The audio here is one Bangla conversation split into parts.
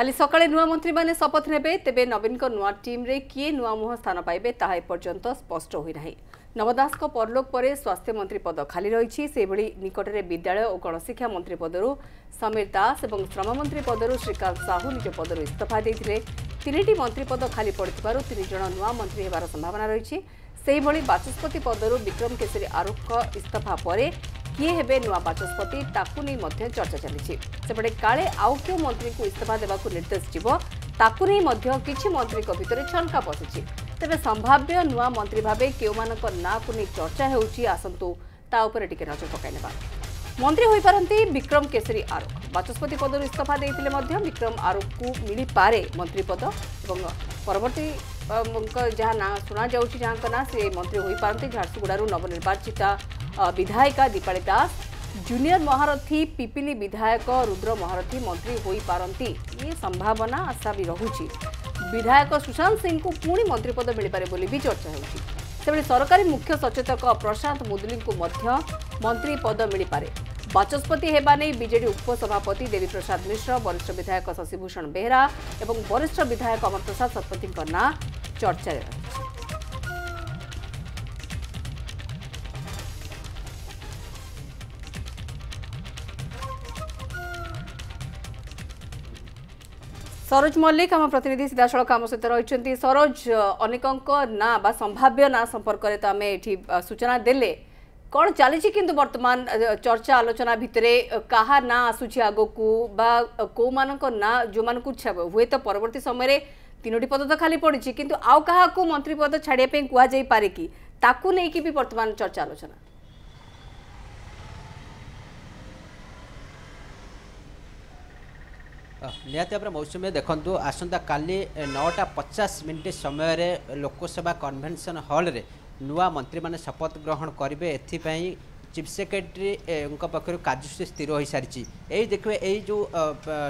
কালি সকালে নূয়া মন্ত্রীমানে শপথ নেবে তেবে নবীনক নূয়া টিমরে কিয়ে নূয়া মুহ স্থান পাইবে তাহা এপর্যন্ত স্পষ্ট হইনাହିଁ নবদাসଙ୍କ ପରଲୋକ ପରେ ସ୍ୱାସ୍ଥ୍ୟମନ୍ତ୍ରୀ ପଦ ଖାଲି ରହିଛି ସେହିଭଳି ନିକଟରେ ବିଦ୍ୟାଳୟ ଓ ଗଣଶିକ୍ଷା ମନ୍ତ୍ରୀ ପଦରୁ ସମୀର ଦାସ ଏବଂ ଶ୍ରମମନ୍ତ୍ରୀ ପଦରୁ ଶ୍ରୀକାନ୍ତ ସାହୁ ନିଜ ପଦରୁ ଇସ୍ତଫା ଦେଇଥିଲେ ତିନିଟି ମନ୍ତ୍ରୀ ପଦ ଖାଲି ପଡ଼ିଥିବାରୁ ତିନି ଜଣ ନୂଆ ମନ୍ତ୍ରୀ ହେବାର ସମ୍ଭାବନା ରହିଛି ସେହିଭଳି ବାଚସ୍ପତି ପଦରୁ ବିକ୍ରମ କେଶରୀ ଆରୁଖଙ୍କ ଇସ୍ତଫା ପରେ କିଏ ହେବେ ନୂଆ ବାଚସ୍ପତି ତାକୁ ନେଇ ମଧ୍ୟ ଚର୍ଚ୍ଚା ଚାଲିଛି ସେପଟେ କାଳେ ଆଉ କେଉଁ ମନ୍ତ୍ରୀଙ୍କୁ ଇସ୍ତଫା ଦେବାକୁ ନିର୍ଦ୍ଦେଶ ଯିବ ତାକୁ ନେଇ ମଧ୍ୟ କିଛି ମନ୍ତ୍ରୀଙ୍କ ଭିତରେ ଛଲକା ପଶିଛି ତେବେ ସମ୍ଭାବ୍ୟ ନୂଆ ମନ୍ତ୍ରୀ ଭାବେ କେଉଁମାନଙ୍କ ନାଁକୁ ନେଇ ଚର୍ଚ୍ଚା ହେଉଛି ଆସନ୍ତୁ ତା ଉପରେ ଟିକେ ନଜର ପକାଇ ନେବା ମନ୍ତ୍ରୀ ହୋଇପାରନ୍ତି ବିକ୍ରମ କେଶରୀ ଆରୋକ ବାଚସ୍ପତି ପଦରୁ ଇସ୍ତଫା ଦେଇଥିଲେ ମଧ୍ୟ ବିକ୍ରମ ଆରୋକକୁ ମିଳିପାରେ ମନ୍ତ୍ରୀ ପଦ ଏବଂ ପରବର୍ତ୍ତୀ ଯାହା ନାଁ ଶୁଣାଯାଉଛି ଯାହାଙ୍କ ନାଁ ସେ ମନ୍ତ୍ରୀ ହୋଇପାରନ୍ତି ଝାରସୁଗୁଡ଼ାରୁ ନବନିର୍ବାଚିତା বিধায়ক কা দীপালিতা জুনিয়র মহারথী পিপিলি বিধায়ক রুদ্র মহারথী মধ্যই হই পারন্তি এই সম্ভাবনা আশা বি রহুচি বিধায়ক সুশান্ত সিং কো পূণি মন্ত্রী পদ মিলি পারে বলি বি চর্চা হয়চি তেবড়ি সরকারি মুখ্য সচেতক প্রসান্ত মুদলিঙ্গ কো মধ্য মন্ত্রী পদ মিলি পারে বিচারপতি হেবা nei বিজেডি উপসভাপতি দেবী প্রসাদ মিশ্র वरिष्ठ বিধায়ক সশিভূষণ বেহরা এবং वरिष्ठ বিধায়ক অমর প্রসাদ সভাপতি কো নাম চর্চা হয় ସରୋଜ ମଲ୍ଲିକ ଆମ ପ୍ରତିନିଧି ସିଧାସଳଖ ଆମ ସହିତ ରହିଛନ୍ତି ସରୋଜ ଅନେକଙ୍କ ନାଁ ବା ସମ୍ଭାବ୍ୟ ନାଁ ସମ୍ପର୍କରେ ତ ଆମେ ଏଠି ସୂଚନା ଦେଲେ କ'ଣ ଚାଲିଛି କିନ୍ତୁ ବର୍ତ୍ତମାନ ଚର୍ଚ୍ଚା ଆଲୋଚନା ଭିତରେ କାହା ନାଁ ଆସୁଛି ଆଗକୁ ବା କେଉଁମାନଙ୍କ ନାଁ ଯେଉଁମାନଙ୍କୁ ହୁଏତ ପରବର୍ତ୍ତୀ ସମୟରେ ତିନୋଟି ପଦ ତ ଖାଲି ପଡ଼ିଛି କିନ୍ତୁ ଆଉ କାହାକୁ ମନ୍ତ୍ରୀ ପଦ ଛାଡ଼ିବା ପାଇଁ କୁହାଯାଇପାରେ କି ତାକୁ ନେଇକି ବି ବର୍ତ୍ତମାନ ଚର୍ଚ୍ଚା ଆଲୋଚନା ନିହାତି ଭାବରେ ମୌସୁମୀ ଦେଖନ୍ତୁ ଆସନ୍ତାକାଲି ନଅଟା ପଚାଶ ମିନିଟ୍ ସମୟରେ ଲୋକସଭା କନଭେନସନ୍ ହଲ୍ରେ ନୂଆ ମନ୍ତ୍ରୀମାନେ ଶପଥ ଗ୍ରହଣ କରିବେ ଏଥିପାଇଁ চিফ সেক্রেটারি পাখর কার্যসূচী স্থির হয়ে সারিছে এই দেখবে এই যে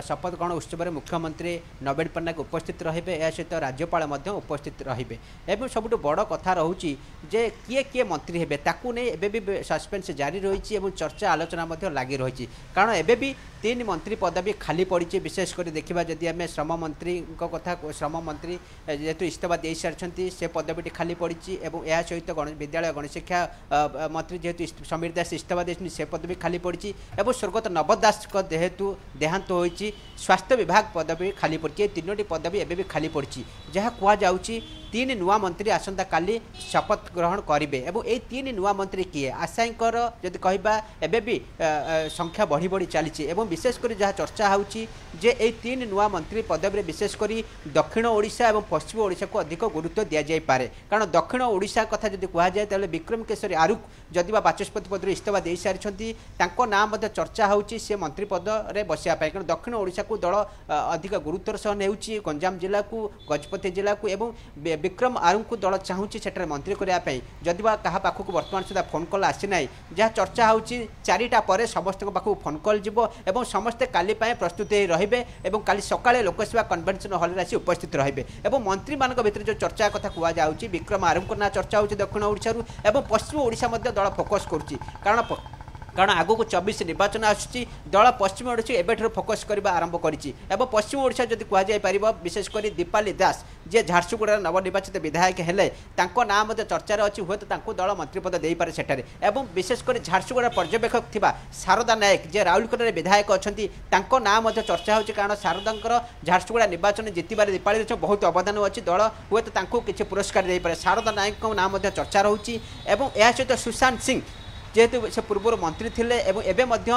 শপথ গ্রহণ উৎসবের মুখ্যমন্ত্রী নবীন পট্টনাক উপস্থিত রহবে এর সহ রাজ্যপাল উপস্থিত রহবে এবং সবুঠ বড় কথা রয়েছে যে কি কি মন্ত্রী হবে তাকে নিয়ে এবে সসপেন্স জারি রয়েছে এবং চর্চা আলোচনা লাগি রয়েছে কারণ এবে তিন মন্ত্রী পদবী খালি পড়ছে বিশেষ করে দেখা যদি আমি শ্রমমন্ত্রী কথা শ্রমমন্ত্রী যেহেতু ইস্তফা দিয়ে সারি সে পদবীটি খালি পড়ছে এবং এর সহ বিদ্যালয় গণশিক্ষা মন্ত্রী যেহেতু সমীর সমীর দাস ইস্তফা দিয়েছেন সে পদবী খালি পড়ছে এবং স্বর্গত নব দাসক যেহেতু দেহান্ত হয়েছে স্বাস্থ্য বিভাগ পদবী খালি পড়ছে এই তিনোটি পদবী এবে খালি পড়ছে যা কুযাচ্ছে ତିନି ନୂଆ ମନ୍ତ୍ରୀ ଆସନ୍ତାକାଲି ଶପଥ ଗ୍ରହଣ କରିବେ ଏବଂ ଏହି ତିନି ନୂଆ ମନ୍ତ୍ରୀ କିଏ ଆଶାୟୀଙ୍କର ଯଦି କହିବା ଏବେ ବି ସଂଖ୍ୟା ବଢ଼ି ବଢ଼ି ଚାଲିଛି ଏବଂ ବିଶେଷ କରି ଯାହା ଚର୍ଚ୍ଚା ହେଉଛି ଯେ ଏହି ତିନି ନୂଆ ମନ୍ତ୍ରୀ ପଦବୀରେ ବିଶେଷ କରି ଦକ୍ଷିଣ ଓଡ଼ିଶା ଏବଂ ପଶ୍ଚିମ ଓଡ଼ିଶାକୁ ଅଧିକ ଗୁରୁତ୍ୱ ଦିଆଯାଇପାରେ କାରଣ ଦକ୍ଷିଣ ଓଡ଼ିଶା କଥା ଯଦି କୁହାଯାଏ ତାହେଲେ ବିକ୍ରମ କେଶରୀ ଆରୁଖ ଯଦି ବା ବାଚସ୍ପତି ପଦରୁ ଇସ୍ତଫା ଦେଇସାରିଛନ୍ତି ତାଙ୍କ ନାଁ ମଧ୍ୟ ଚର୍ଚ୍ଚା ହେଉଛି ସେ ମନ୍ତ୍ରୀ ପଦରେ ବସିବା ପାଇଁ କାରଣ ଦକ୍ଷିଣ ଓଡ଼ିଶାକୁ ଦଳ ଅଧିକ ଗୁରୁତ୍ୱର ସହ ନେଉଛି ଗଞ୍ଜାମ ଜିଲ୍ଲାକୁ ଗଜପତି ଜିଲ୍ଲାକୁ ଏବଂ ବିକ୍ରମ ଆରୁଙ୍କୁ ଦଳ ଚାହୁଁଛି ସେଠାରେ ମନ୍ତ୍ରୀ କରିବା ପାଇଁ ଯଦି ବା କାହା ପାଖକୁ ବର୍ତ୍ତମାନ ସୁଦ୍ଧା ଫୋନ୍ କଲ୍ ଆସିନାହିଁ ଯାହା ଚର୍ଚ୍ଚା ହେଉଛି ଚାରିଟା ପରେ ସମସ୍ତଙ୍କ ପାଖକୁ ଫୋନ୍ କଲ୍ ଯିବ ଏବଂ ସମସ୍ତେ କାଲି ପାଇଁ ପ୍ରସ୍ତୁତି ହୋଇ ରହିବେ ଏବଂ କାଲି ସକାଳେ ଲୋକସଭା କନଭେନସନ୍ ହଲ୍ରେ ଆସି ଉପସ୍ଥିତ ରହିବେ ଏବଂ ମନ୍ତ୍ରୀମାନଙ୍କ ଭିତରେ ଯେଉଁ ଚର୍ଚ୍ଚା କଥା କୁହାଯାଉଛି ବିକ୍ରମ ଆରୁଙ୍କ ନାଁ ଚର୍ଚ୍ଚା ହେଉଛି ଦକ୍ଷିଣ ଓଡ଼ିଶାରୁ ଏବଂ ପଶ୍ଚିମ ଓଡ଼ିଶା ମଧ୍ୟ ଦଳ ଫୋକସ୍ କରୁଛି କାରଣ কারণ আগুক চবিশ নির্বাচন আসছে দল পশ্চিম ওড়শা এবার ফোকস করা আরম্ভ করেছে এবং পশ্চিম ওড়শা যদি কুহযাইপার বিশেষ করে দীপালী দাস যে ঝারসুগুড়ার নবনির্বাচিত বিধায়ক হলে তাঁক না চর্চার অছি হুয়ে তাঁর দল মন্ত্রীপদ দিয়ে সেটার এবং বিশেষ করে ঝারসুগুড়ার পর্যবেক্ষক থাকা সারদা নায়ক যে রাউলকোটার বিধায়ক অনেক তাঁর না চর্চা হচ্ছে কারণ সারদাঙ্কর ঝারসুগুড়া নির্বাচন জিতবার দীপালি দাস বহু অবদান অনেক দল হুয়ে তা কিছু পুরস্কার দিয়ে শারদা নায়ক না চর্চা রয়েছে এবং এর সহ সুশান্ত সিং যেহেতু সে পূর্বর মন্ত্রী লে এবং এবে মধ্য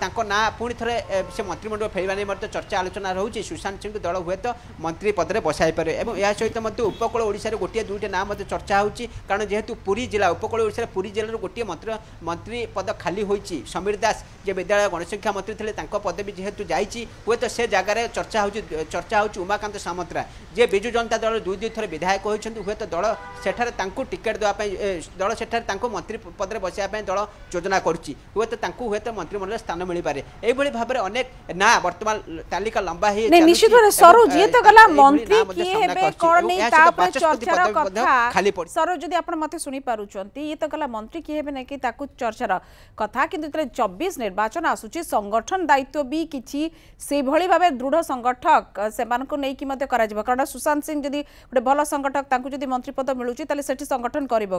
তাঁর না পুঁ থে সে মন্ত্রিমণ্ডল ফেরা নিয়ে মধ্যে চর্চা আলোচনা রয়েছে সুশান্ত সিং দল হুয়েত মন্ত্রী পদরে বসাই পারে এবং এর সহ মধ্যে উপকূল ওড়শার গোটিয়ে দুইটি না মধ্যে চর্চা হচ্ছে কারণ যেহেতু পুরী জেলা উপকূল ওড়শার পুরী জেলার গোটিয়ে মন্ত্র মন্ত্রী পদ খালি হয়েছে সমীর দাস যে বিদ্যালয় গণশিক্ষা মন্ত্রী লে তাঁর পদবী যেহেতু যাইছি হুয়েত সে জায়গায় চর্চা হচ্ছে চর্চা হচ্ছে উমাকান্ত সামন্তরা যে বিজু জনতা দল দুই দুই ଥର বিধায়ক হয়েছেন ହୁଏତ ଦଳ ସେଠାରେ ତାଙ୍କୁ ଟିକେଟ୍ ଦେବା ପାଇଁ ଦଳ ସେଠାରେ ତାଙ୍କୁ ମନ୍ତ୍ରୀ ପଦରେ ବସାଇବା ପାଇଁ দল যোজনা করুচি হুয়েত তাঁকু হুয়েত মন্ত্রিমণ্ডলে স্থান মিপারে এইভাবে ভাবে অনেক না বর্তমান তালিকা লম্বা হয়ে নিশ্চিত ভাবে সরু যেহেতু গলা মন্ত্রী কিয়ে হেবে কোন নেই তারপরে চর্চার কথা সরু যদি আপন মতে শুনি পারুচন্তি ইয়ে তো গলা মন্ত্রী কিয়ে হেবে নাকি তাকু চর্চার কথা কিন্তু যেতে 24 নির্বাচন আসুচি সংগঠন দায়িত্ব বি কিছি সেইভাবে ভাবে দৃঢ় সংগঠক সেমানকু নেইকি মতে করা যাব কারণ সুশান্ত সিং যদি গোটে ভাল সংগঠক তাঁকু যদি মন্ত্রী পদ মিলুচি তাহলে সেটি সংগঠন করিব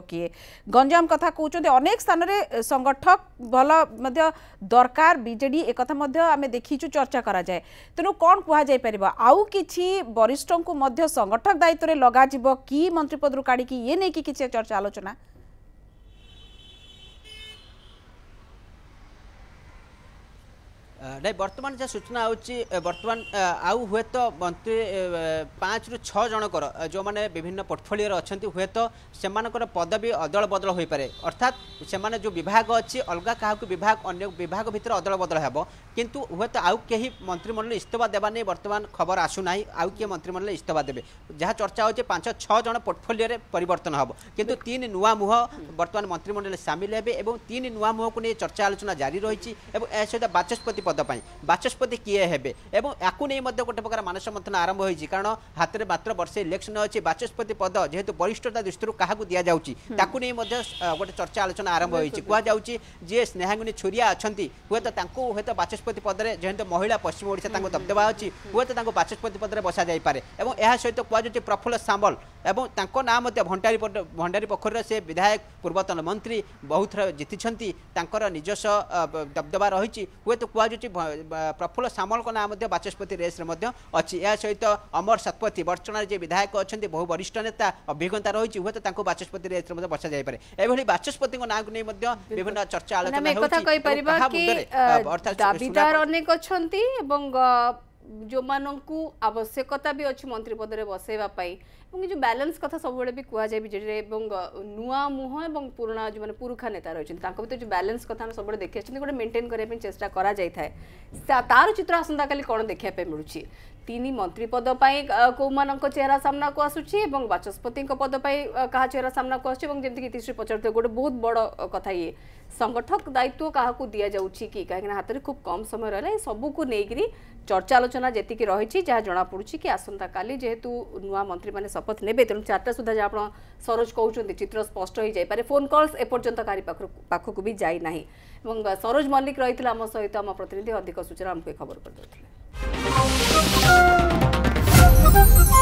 গঞ্জাম কথা কৌচন্তি অনেক স্থানরে সংগঠক ভাল দরকার বিজেডি একথা আমি দেখিছু চর্চা করা যায় তেমন কম কুহযাই পার আউ কিছু বরিষ্ঠ সংগঠক দায়িত্বরে লগাযিব কি মন্ত্রী পদর কাড়ি ইয়ে নেই কিছু চর্চা আলোচনা ନାଇଁ ବର୍ତ୍ତମାନ ଯାହା ସୂଚନା ହେଉଛି ବର୍ତ୍ତମାନ ଆଉ ହୁଏତ ମନ୍ତ୍ରୀ ପାଞ୍ଚରୁ ଛଅ ଜଣଙ୍କର ଯେଉଁମାନେ ବିଭିନ୍ନ ପୋର୍ଟଫୋଲିଓରେ ଅଛନ୍ତି ହୁଏତ ସେମାନଙ୍କର ପଦବୀ ଅଦଳ ବଦଳ ହୋଇପାରେ ଅର୍ଥାତ୍ ସେମାନେ ଯେଉଁ ବିଭାଗ ଅଛି ଅଲଗା କାହାକୁ ବିଭାଗ ଅନ୍ୟ ବିଭାଗ ଭିତରେ ଅଦଳ ବଦଳ ହେବ କିନ୍ତୁ ହୁଏତ ଆଉ କେହି ମନ୍ତ୍ରିମଣ୍ଡଳ ଇସ୍ତଫା ଦେବା ନେଇ ବର୍ତ୍ତମାନ ଖବର ଆସୁନାହିଁ ଆଉ କିଏ ମନ୍ତ୍ରିମଣ୍ଡଳ ଇସ୍ତଫା ଦେବେ ଯାହା ଚର୍ଚ୍ଚା ହେଉଛି ପାଞ୍ଚ ଛଅ ଜଣ ପୋର୍ଟଫୋଲିଓରେ ପରିବର୍ତ୍ତନ ହେବ କିନ୍ତୁ ତିନି ନୂଆ ମୁହଁ ବର୍ତ୍ତମାନ ମନ୍ତ୍ରୀମଣ୍ଡଳରେ ସାମିଲ ହେବେ ଏବଂ ତିନି ନୂଆ ମୁହଁକୁ ନେଇ ଚର୍ଚ୍ଚା ଆଲୋଚନା ଜାରି ରହିଛି ଏବଂ ଏହା ସହିତ ବାଚସ୍ପତି ପଦ ପାଇଁ ବାଚସ୍ପତି କିଏ ହେବେ ଏବଂ ୟାକୁ ନେଇ ମଧ୍ୟ ଗୋଟେ ପ୍ରକାର ମାନସ ମନ୍ଥନ ଆରମ୍ଭ ହୋଇଛି କାରଣ ହାତରେ ମାତ୍ର ବର୍ଷେ ଇଲେକ୍ସନ୍ ଅଛି ବାଚସ୍ପତି ପଦ ଯେହେତୁ ବରିଷ୍ଠତା ଦୃଷ୍ଟିରୁ କାହାକୁ ଦିଆଯାଉଛି ତାକୁ ନେଇ ମଧ୍ୟ ଗୋଟେ ଚର୍ଚ୍ଚା ଆଲୋଚନା ଆରମ୍ଭ ହୋଇଛି କୁହାଯାଉଛି ଯିଏ ସ୍ନେହାଙ୍ଗୁନି ଛୁରିଆ ଅଛନ୍ତି ହୁଏତ ତାଙ୍କୁ ହୁଏତ ବାଚସ୍ପତି ପଦରେ ଯେହେତୁ ମହିଳା ପଶ୍ଚିମ ଓଡ଼ିଶା ତାଙ୍କୁ ଦବଦବା ଅଛି ହୁଏତ ତାଙ୍କୁ ବାଚସ୍ପତି ପଦରେ ବସାଯାଇପାରେ ଏବଂ ଏହା ସହିତ କୁହାଯାଉଛି ପ୍ରଫୁଲ୍ଲ ସାମଲ ଏବଂ ତାଙ୍କ ନାଁ ମଧ୍ୟ ଭଣ୍ଡାରୀ ଭଣ୍ଡାରୀ ପୋଖରୀର ସେ ବିଧାୟକ ପୂର୍ବତନ ମନ୍ତ୍ରୀ ବହୁତ ଥର ଜିତିଛନ୍ତି ତାଙ୍କର ନିଜସ୍ୱ ଦବଦବା ରହିଛି ହୁଏତ କୁହାଯାଉଛି ଅଛି ପ୍ରଫୁଲ୍ଲ ସାମଲଙ୍କ ନାଁ ମଧ୍ୟ ବାଚସ୍ପତି ରେସ୍ରେ ମଧ୍ୟ ଅଛି ଏହା ସହିତ ଅମର ଶତପଥୀ ବର୍ଚ୍ଚଣାର ଯିଏ ବିଧାୟକ ଅଛନ୍ତି ବହୁ ବରିଷ୍ଠ ନେତା ଅଭିଜ୍ଞତା ରହିଛି ହୁଏତ ତାଙ୍କୁ ବାଚସ୍ପତି ରେସ୍ରେ ମଧ୍ୟ ଯାଇପାରେ ଏଭଳି ବାଚସ୍ପତିଙ୍କ ନାଁକୁ ନେଇ ମଧ୍ୟ ବିଭିନ୍ନ ଚର୍ଚ୍ଚା ଆଲୋଚନା କହିପାରିବା ଅନେକ ଅଛନ୍ତି ଏବଂ ଯେଉଁମାନଙ୍କୁ ଆବଶ୍ୟକତା ବି ଅଛି ମନ୍ତ୍ରୀ ପଦରେ ବସେଇବା ପାଇଁ जो बैलेंस कथा सब भी कह जाए विजेड नुआ मुह और पुराणा जो मैंने पुरुखा नेता रही भर तो जो बैलेन्स कथा सब देखी गोटे मेन्टेन करने चेस्ट कराई था तार चित्र आसंता का कौन देखापी मिलू तीन मंत्री पद पर कौ मान चेहरा सामना को आसूँ और बाचस्पति पद पर क्या चेहरा सामना को आसमती पचार गोटे बहुत बड़ कथ ये संगठक दायित्व क्या दि जाऊँ कि कहीं हाथ में खूब कम समय रहा है सब कुछ नहींक चर्चा आलोचना जीक रही जहाँ जमापड़ी कि आसंता का ଶପଥ ନେବେ ତେଣୁ ଚାରିଟା ସୁଦ୍ଧା ଯେ ଆପଣ ସରୋଜ କହୁଛନ୍ତି ଚିତ୍ର ସ୍ପଷ୍ଟ ହୋଇଯାଇପାରେ ଫୋନ୍ କଲ୍ସ ଏପର୍ଯ୍ୟନ୍ତ କାରି ପାଖକୁ ବି ଯାଇନାହିଁ ଏବଂ ସରୋଜ ମଲ୍ଲିକ ରହିଥିଲେ ଆମ ସହିତ ଆମ ପ୍ରତିନିଧି ଅଧିକ ସୂଚନା ଆମକୁ ଏ ଖବର କରିଦେଉଥିଲେ